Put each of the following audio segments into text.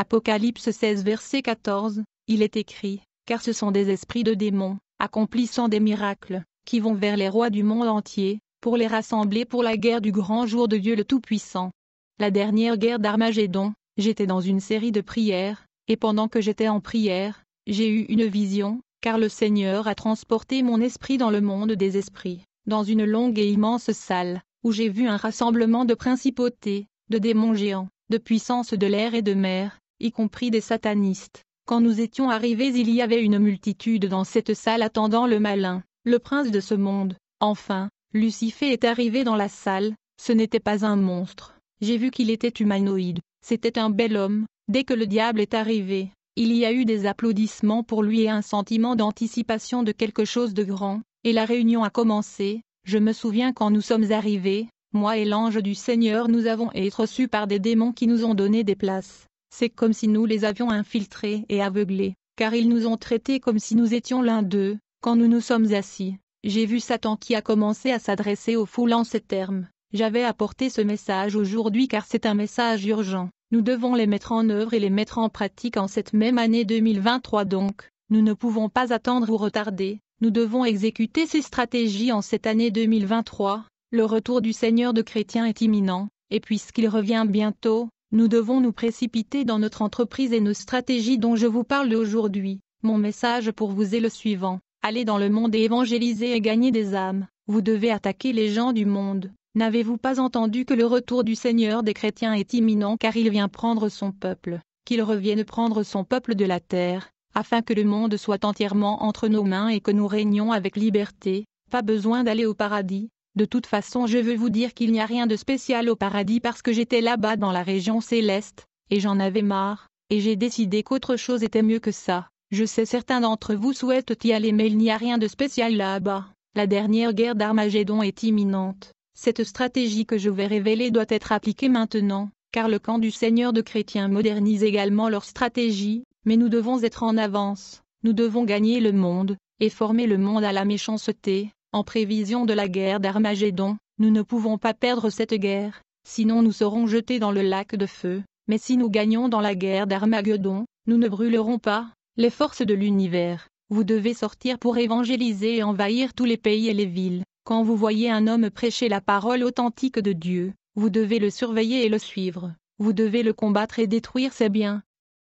Apocalypse 16 verset 14, il est écrit, Car ce sont des esprits de démons, accomplissant des miracles, qui vont vers les rois du monde entier, pour les rassembler pour la guerre du grand jour de Dieu le Tout-Puissant. La dernière guerre d'Armageddon, j'étais dans une série de prières, et pendant que j'étais en prière, j'ai eu une vision, car le Seigneur a transporté mon esprit dans le monde des esprits, dans une longue et immense salle, où j'ai vu un rassemblement de principautés, de démons géants, de puissances de l'air et de mer, y compris des satanistes. Quand nous étions arrivés il y avait une multitude dans cette salle attendant le malin, le prince de ce monde. Enfin, Lucifer est arrivé dans la salle, ce n'était pas un monstre. J'ai vu qu'il était humanoïde, c'était un bel homme. Dès que le diable est arrivé, il y a eu des applaudissements pour lui et un sentiment d'anticipation de quelque chose de grand, et la réunion a commencé. Je me souviens quand nous sommes arrivés, moi et l'ange du Seigneur nous avons été reçus par des démons qui nous ont donné des places. C'est comme si nous les avions infiltrés et aveuglés, car ils nous ont traités comme si nous étions l'un d'eux, quand nous nous sommes assis. J'ai vu Satan qui a commencé à s'adresser aux foules en ces termes. J'avais apporté ce message aujourd'hui car c'est un message urgent. Nous devons les mettre en œuvre et les mettre en pratique en cette même année 2023 donc. Nous ne pouvons pas attendre ou retarder. Nous devons exécuter ces stratégies en cette année 2023. Le retour du Seigneur de chrétiens est imminent, et puisqu'il revient bientôt, nous devons nous précipiter dans notre entreprise et nos stratégies dont je vous parle aujourd'hui. Mon message pour vous est le suivant. Allez dans le monde et évangélisez et gagnez des âmes. Vous devez attaquer les gens du monde. N'avez-vous pas entendu que le retour du Seigneur des chrétiens est imminent car il vient prendre son peuple, qu'il revienne prendre son peuple de la terre, afin que le monde soit entièrement entre nos mains et que nous régnions avec liberté, pas besoin d'aller au paradis, de toute façon je veux vous dire qu'il n'y a rien de spécial au paradis parce que j'étais là-bas dans la région céleste, et j'en avais marre, et j'ai décidé qu'autre chose était mieux que ça. Je sais certains d'entre vous souhaitent y aller mais il n'y a rien de spécial là-bas. La dernière guerre d'Armageddon est imminente. Cette stratégie que je vais révéler doit être appliquée maintenant, car le camp du Seigneur de chrétiens modernise également leur stratégie, mais nous devons être en avance, nous devons gagner le monde, et former le monde à la méchanceté, en prévision de la guerre d'Armageddon, nous ne pouvons pas perdre cette guerre, sinon nous serons jetés dans le lac de feu, mais si nous gagnons dans la guerre d'Armageddon, nous ne brûlerons pas, les forces de l'univers, vous devez sortir pour évangéliser et envahir tous les pays et les villes, quand vous voyez un homme prêcher la parole authentique de Dieu, vous devez le surveiller et le suivre, vous devez le combattre et détruire ses biens.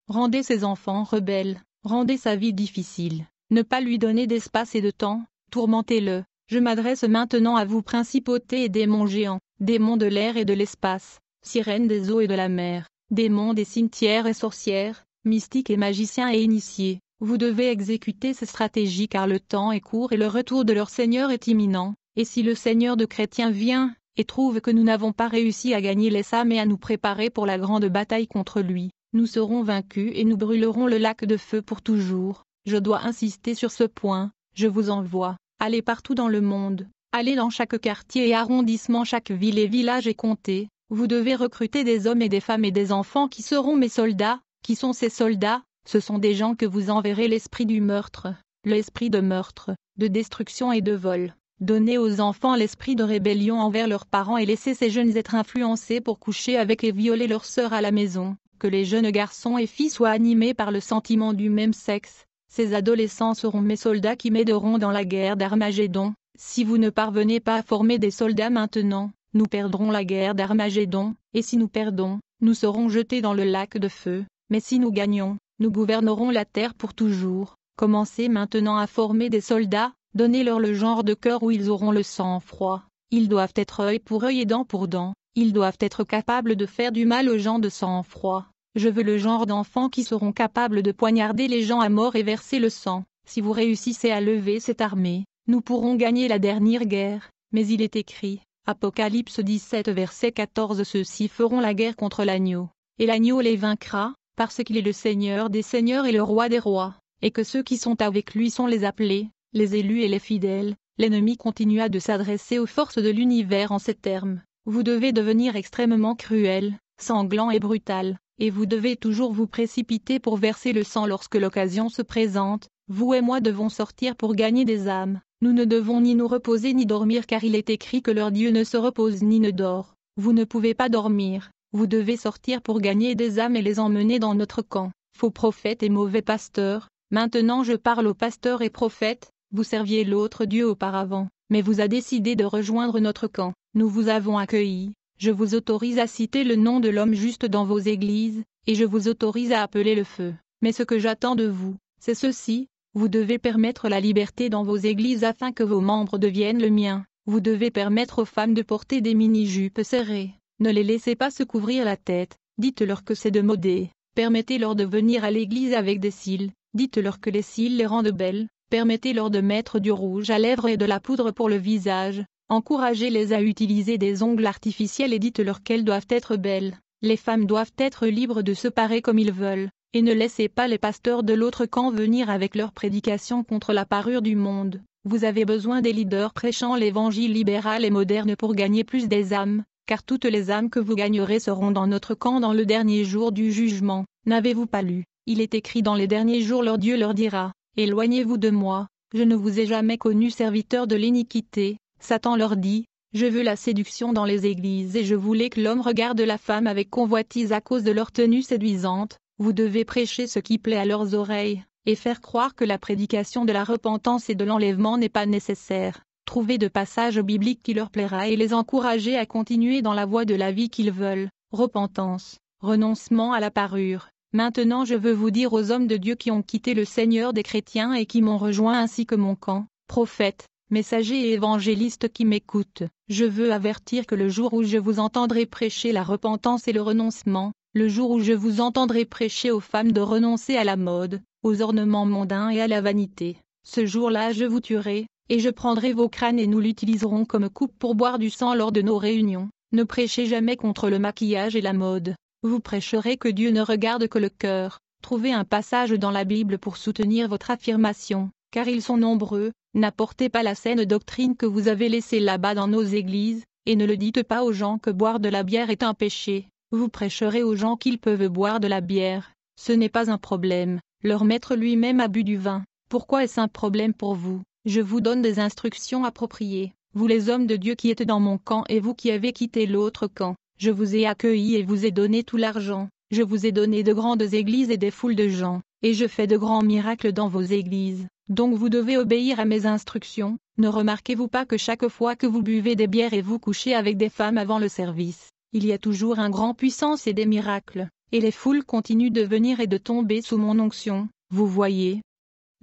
Rendez ses enfants rebelles, rendez sa vie difficile, ne pas lui donner d'espace et de temps, tourmentez-le. Je m'adresse maintenant à vous principautés et démons géants, démons de l'air et de l'espace, sirènes des eaux et de la mer, démons des cimetières et sorcières, mystiques et magiciens et initiés. Vous devez exécuter ces stratégies car le temps est court et le retour de leur Seigneur est imminent, et si le Seigneur de chrétiens vient, et trouve que nous n'avons pas réussi à gagner les âmes et à nous préparer pour la grande bataille contre lui, nous serons vaincus et nous brûlerons le lac de feu pour toujours. Je dois insister sur ce point, je vous envoie, allez partout dans le monde, allez dans chaque quartier et arrondissement, chaque ville et village et comté, vous devez recruter des hommes et des femmes et des enfants qui seront mes soldats, qui sont ces soldats, ce sont des gens que vous enverrez l'esprit du meurtre, l'esprit de meurtre, de destruction et de vol. Donnez aux enfants l'esprit de rébellion envers leurs parents et laissez ces jeunes être influencés pour coucher avec et violer leurs sœurs à la maison. Que les jeunes garçons et filles soient animés par le sentiment du même sexe, ces adolescents seront mes soldats qui m'aideront dans la guerre d'Armageddon. Si vous ne parvenez pas à former des soldats maintenant, nous perdrons la guerre d'Armageddon, et si nous perdons, nous serons jetés dans le lac de feu. Mais si nous gagnons, nous gouvernerons la terre pour toujours. Commencez maintenant à former des soldats, donnez-leur le genre de cœur où ils auront le sang froid. Ils doivent être œil pour œil et dent pour dent. Ils doivent être capables de faire du mal aux gens de sang froid. Je veux le genre d'enfants qui seront capables de poignarder les gens à mort et verser le sang. Si vous réussissez à lever cette armée, nous pourrons gagner la dernière guerre. Mais il est écrit, Apocalypse 17 verset 14 Ceux-ci feront la guerre contre l'agneau, et l'agneau les vaincra, parce qu'il est le Seigneur des seigneurs et le Roi des rois, et que ceux qui sont avec lui sont les appelés, les élus et les fidèles. L'ennemi continua de s'adresser aux forces de l'univers en ces termes. Vous devez devenir extrêmement cruel, sanglant et brutal et vous devez toujours vous précipiter pour verser le sang lorsque l'occasion se présente, vous et moi devons sortir pour gagner des âmes, nous ne devons ni nous reposer ni dormir car il est écrit que leur Dieu ne se repose ni ne dort, vous ne pouvez pas dormir, vous devez sortir pour gagner des âmes et les emmener dans notre camp, faux prophètes et mauvais pasteurs, maintenant je parle aux pasteurs et prophètes, vous serviez l'autre Dieu auparavant, mais vous a décidé de rejoindre notre camp, nous vous avons accueilli je vous autorise à citer le nom de l'homme juste dans vos églises, et je vous autorise à appeler le feu. Mais ce que j'attends de vous, c'est ceci, vous devez permettre la liberté dans vos églises afin que vos membres deviennent le mien. Vous devez permettre aux femmes de porter des mini-jupes serrées. Ne les laissez pas se couvrir la tête, dites-leur que c'est de modé. Permettez-leur de venir à l'église avec des cils, dites-leur que les cils les rendent belles. Permettez-leur de mettre du rouge à lèvres et de la poudre pour le visage, encouragez-les à utiliser des ongles artificiels et dites-leur qu'elles doivent être belles. Les femmes doivent être libres de se parer comme ils veulent, et ne laissez pas les pasteurs de l'autre camp venir avec leurs prédications contre la parure du monde. Vous avez besoin des leaders prêchant l'évangile libéral et moderne pour gagner plus des âmes, car toutes les âmes que vous gagnerez seront dans notre camp dans le dernier jour du jugement. N'avez-vous pas lu Il est écrit dans les derniers jours leur Dieu leur dira, Éloignez-vous de moi, je ne vous ai jamais connu serviteur de l'iniquité, Satan leur dit, Je veux la séduction dans les églises et je voulais que l'homme regarde la femme avec convoitise à cause de leur tenue séduisante, vous devez prêcher ce qui plaît à leurs oreilles, et faire croire que la prédication de la repentance et de l'enlèvement n'est pas nécessaire. Trouver de passages bibliques qui leur plaira et les encourager à continuer dans la voie de la vie qu'ils veulent. Repentance, renoncement à la parure. Maintenant je veux vous dire aux hommes de Dieu qui ont quitté le Seigneur des chrétiens et qui m'ont rejoint ainsi que mon camp, prophète, messagers et évangélistes qui m'écoutent, je veux avertir que le jour où je vous entendrai prêcher la repentance et le renoncement, le jour où je vous entendrai prêcher aux femmes de renoncer à la mode, aux ornements mondains et à la vanité, ce jour-là je vous tuerai, et je prendrai vos crânes et nous l'utiliserons comme coupe pour boire du sang lors de nos réunions. Ne prêchez jamais contre le maquillage et la mode. Vous prêcherez que Dieu ne regarde que le cœur. Trouvez un passage dans la Bible pour soutenir votre affirmation, car ils sont nombreux, N'apportez pas la saine doctrine que vous avez laissée là-bas dans nos églises, et ne le dites pas aux gens que boire de la bière est un péché. Vous prêcherez aux gens qu'ils peuvent boire de la bière, ce n'est pas un problème, leur maître lui-même a bu du vin. Pourquoi est-ce un problème pour vous Je vous donne des instructions appropriées. Vous les hommes de Dieu qui êtes dans mon camp et vous qui avez quitté l'autre camp, je vous ai accueillis et vous ai donné tout l'argent, je vous ai donné de grandes églises et des foules de gens, et je fais de grands miracles dans vos églises. Donc vous devez obéir à mes instructions, ne remarquez-vous pas que chaque fois que vous buvez des bières et vous couchez avec des femmes avant le service, il y a toujours un grand puissance et des miracles, et les foules continuent de venir et de tomber sous mon onction, vous voyez.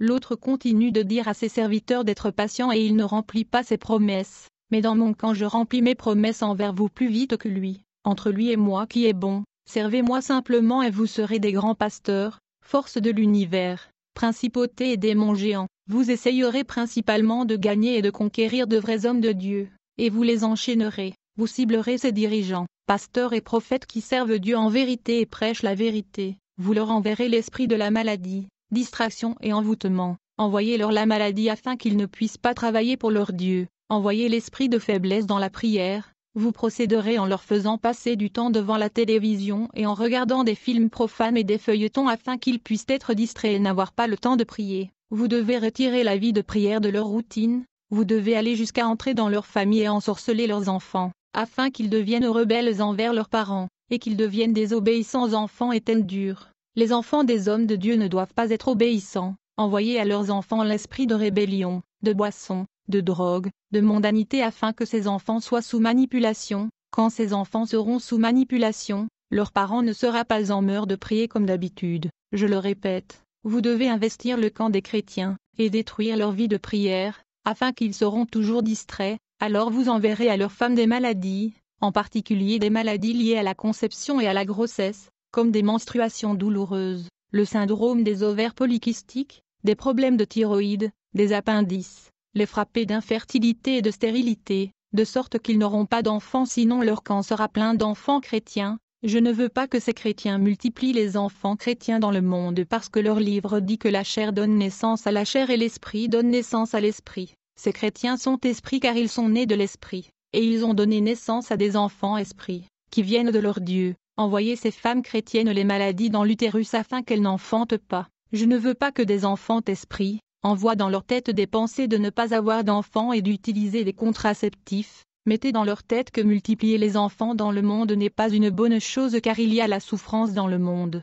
L'autre continue de dire à ses serviteurs d'être patient et il ne remplit pas ses promesses, mais dans mon camp je remplis mes promesses envers vous plus vite que lui, entre lui et moi qui est bon, servez-moi simplement et vous serez des grands pasteurs, force de l'univers principautés et démons géants, vous essayerez principalement de gagner et de conquérir de vrais hommes de Dieu, et vous les enchaînerez, vous ciblerez ces dirigeants, pasteurs et prophètes qui servent Dieu en vérité et prêchent la vérité, vous leur enverrez l'esprit de la maladie, distraction et envoûtement, envoyez-leur la maladie afin qu'ils ne puissent pas travailler pour leur Dieu, envoyez l'esprit de faiblesse dans la prière, vous procéderez en leur faisant passer du temps devant la télévision et en regardant des films profanes et des feuilletons afin qu'ils puissent être distraits et n'avoir pas le temps de prier. Vous devez retirer la vie de prière de leur routine, vous devez aller jusqu'à entrer dans leur famille et ensorceler leurs enfants, afin qu'ils deviennent rebelles envers leurs parents, et qu'ils deviennent obéissants enfants et têtes dures. Les enfants des hommes de Dieu ne doivent pas être obéissants, Envoyez à leurs enfants l'esprit de rébellion, de boisson, de drogue, de mondanité afin que ces enfants soient sous manipulation. Quand ces enfants seront sous manipulation, leur parent ne sera pas en meur de prier comme d'habitude. Je le répète, vous devez investir le camp des chrétiens, et détruire leur vie de prière, afin qu'ils seront toujours distraits, alors vous enverrez à leurs femmes des maladies, en particulier des maladies liées à la conception et à la grossesse, comme des menstruations douloureuses, le syndrome des ovaires polykystiques, des problèmes de thyroïde, des appendices, les frapper d'infertilité et de stérilité, de sorte qu'ils n'auront pas d'enfants sinon leur camp sera plein d'enfants chrétiens. Je ne veux pas que ces chrétiens multiplient les enfants chrétiens dans le monde parce que leur livre dit que la chair donne naissance à la chair et l'esprit donne naissance à l'esprit. Ces chrétiens sont esprits car ils sont nés de l'esprit, et ils ont donné naissance à des enfants esprits, qui viennent de leur Dieu. Envoyez ces femmes chrétiennes les maladies dans l'utérus afin qu'elles n'enfantent pas. Je ne veux pas que des enfants esprits, Envoie dans leur tête des pensées de ne pas avoir d'enfants et d'utiliser des contraceptifs, mettez dans leur tête que multiplier les enfants dans le monde n'est pas une bonne chose car il y a la souffrance dans le monde.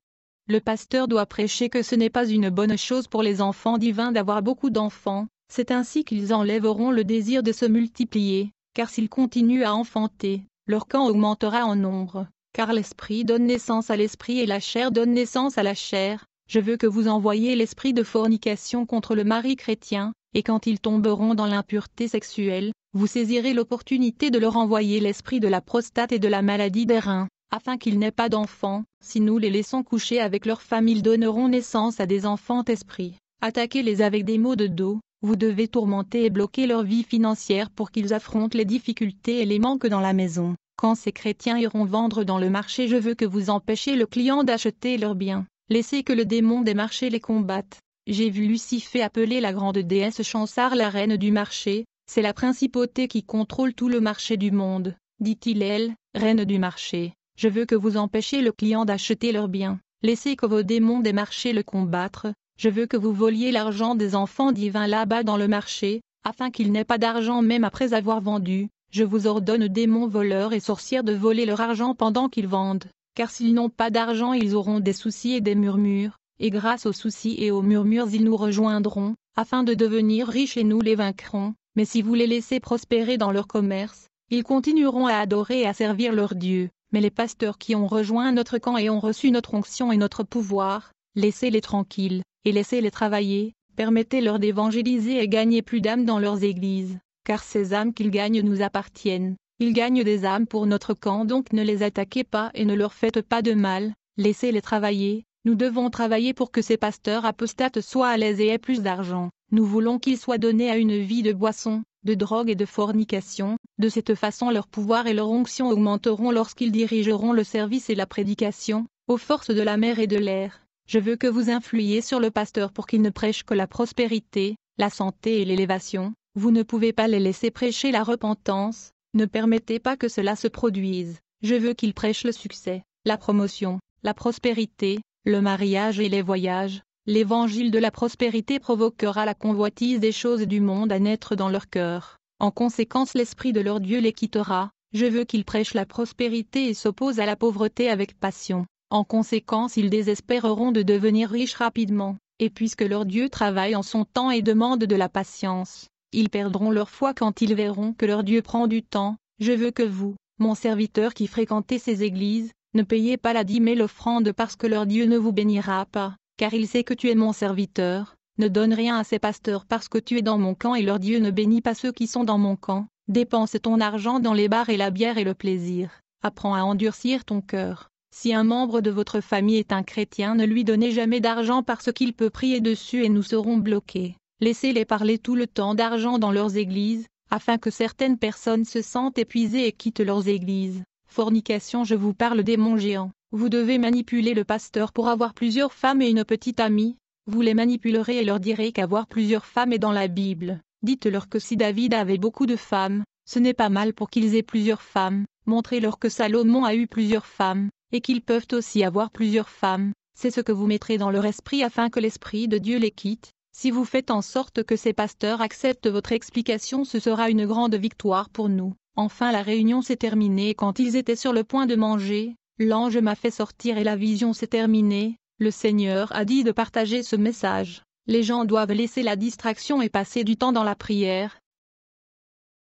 Le pasteur doit prêcher que ce n'est pas une bonne chose pour les enfants divins d'avoir beaucoup d'enfants, c'est ainsi qu'ils enlèveront le désir de se multiplier, car s'ils continuent à enfanter, leur camp augmentera en nombre, car l'esprit donne naissance à l'esprit et la chair donne naissance à la chair, je veux que vous envoyiez l'esprit de fornication contre le mari chrétien, et quand ils tomberont dans l'impureté sexuelle, vous saisirez l'opportunité de leur envoyer l'esprit de la prostate et de la maladie des reins, afin qu'ils n'aient pas d'enfants, si nous les laissons coucher avec leur femme ils donneront naissance à des enfants esprits. Attaquez-les avec des maux de dos, vous devez tourmenter et bloquer leur vie financière pour qu'ils affrontent les difficultés et les manques dans la maison. Quand ces chrétiens iront vendre dans le marché je veux que vous empêchiez le client d'acheter leurs biens. Laissez que le démon des marchés les combatte. J'ai vu Lucifer appeler la grande déesse Chansard la reine du marché, c'est la principauté qui contrôle tout le marché du monde, dit-il elle, reine du marché. Je veux que vous empêchiez le client d'acheter leurs biens. Laissez que vos démons des marchés le combattre. Je veux que vous voliez l'argent des enfants divins là-bas dans le marché, afin qu'ils n'aient pas d'argent même après avoir vendu. Je vous ordonne démons voleurs et sorcières de voler leur argent pendant qu'ils vendent car s'ils n'ont pas d'argent ils auront des soucis et des murmures, et grâce aux soucis et aux murmures ils nous rejoindront, afin de devenir riches et nous les vaincrons, mais si vous les laissez prospérer dans leur commerce, ils continueront à adorer et à servir leur Dieu, mais les pasteurs qui ont rejoint notre camp et ont reçu notre onction et notre pouvoir, laissez-les tranquilles, et laissez-les travailler, permettez-leur d'évangéliser et gagner plus d'âmes dans leurs églises, car ces âmes qu'ils gagnent nous appartiennent, ils gagnent des âmes pour notre camp donc ne les attaquez pas et ne leur faites pas de mal, laissez-les travailler, nous devons travailler pour que ces pasteurs apostates soient à l'aise et aient plus d'argent, nous voulons qu'ils soient donnés à une vie de boisson, de drogue et de fornication, de cette façon leur pouvoir et leur onction augmenteront lorsqu'ils dirigeront le service et la prédication, aux forces de la mer et de l'air. Je veux que vous influiez sur le pasteur pour qu'il ne prêche que la prospérité, la santé et l'élévation, vous ne pouvez pas les laisser prêcher la repentance, ne permettez pas que cela se produise, je veux qu'ils prêchent le succès, la promotion, la prospérité, le mariage et les voyages. L'évangile de la prospérité provoquera la convoitise des choses du monde à naître dans leur cœur. En conséquence l'esprit de leur Dieu les quittera, je veux qu'ils prêchent la prospérité et s'opposent à la pauvreté avec passion. En conséquence ils désespéreront de devenir riches rapidement, et puisque leur Dieu travaille en son temps et demande de la patience, ils perdront leur foi quand ils verront que leur Dieu prend du temps. Je veux que vous, mon serviteur qui fréquentez ces églises, ne payez pas la dîme et l'offrande parce que leur Dieu ne vous bénira pas, car il sait que tu es mon serviteur. Ne donne rien à ces pasteurs parce que tu es dans mon camp et leur Dieu ne bénit pas ceux qui sont dans mon camp. Dépense ton argent dans les bars et la bière et le plaisir. Apprends à endurcir ton cœur. Si un membre de votre famille est un chrétien, ne lui donnez jamais d'argent parce qu'il peut prier dessus et nous serons bloqués laissez-les parler tout le temps d'argent dans leurs églises, afin que certaines personnes se sentent épuisées et quittent leurs églises. Fornication Je vous parle des monts géants. Vous devez manipuler le pasteur pour avoir plusieurs femmes et une petite amie. Vous les manipulerez et leur direz qu'avoir plusieurs femmes est dans la Bible. Dites-leur que si David avait beaucoup de femmes, ce n'est pas mal pour qu'ils aient plusieurs femmes. Montrez-leur que Salomon a eu plusieurs femmes, et qu'ils peuvent aussi avoir plusieurs femmes. C'est ce que vous mettrez dans leur esprit afin que l'Esprit de Dieu les quitte, si vous faites en sorte que ces pasteurs acceptent votre explication ce sera une grande victoire pour nous. Enfin la réunion s'est terminée et quand ils étaient sur le point de manger, l'ange m'a fait sortir et la vision s'est terminée, le Seigneur a dit de partager ce message. Les gens doivent laisser la distraction et passer du temps dans la prière,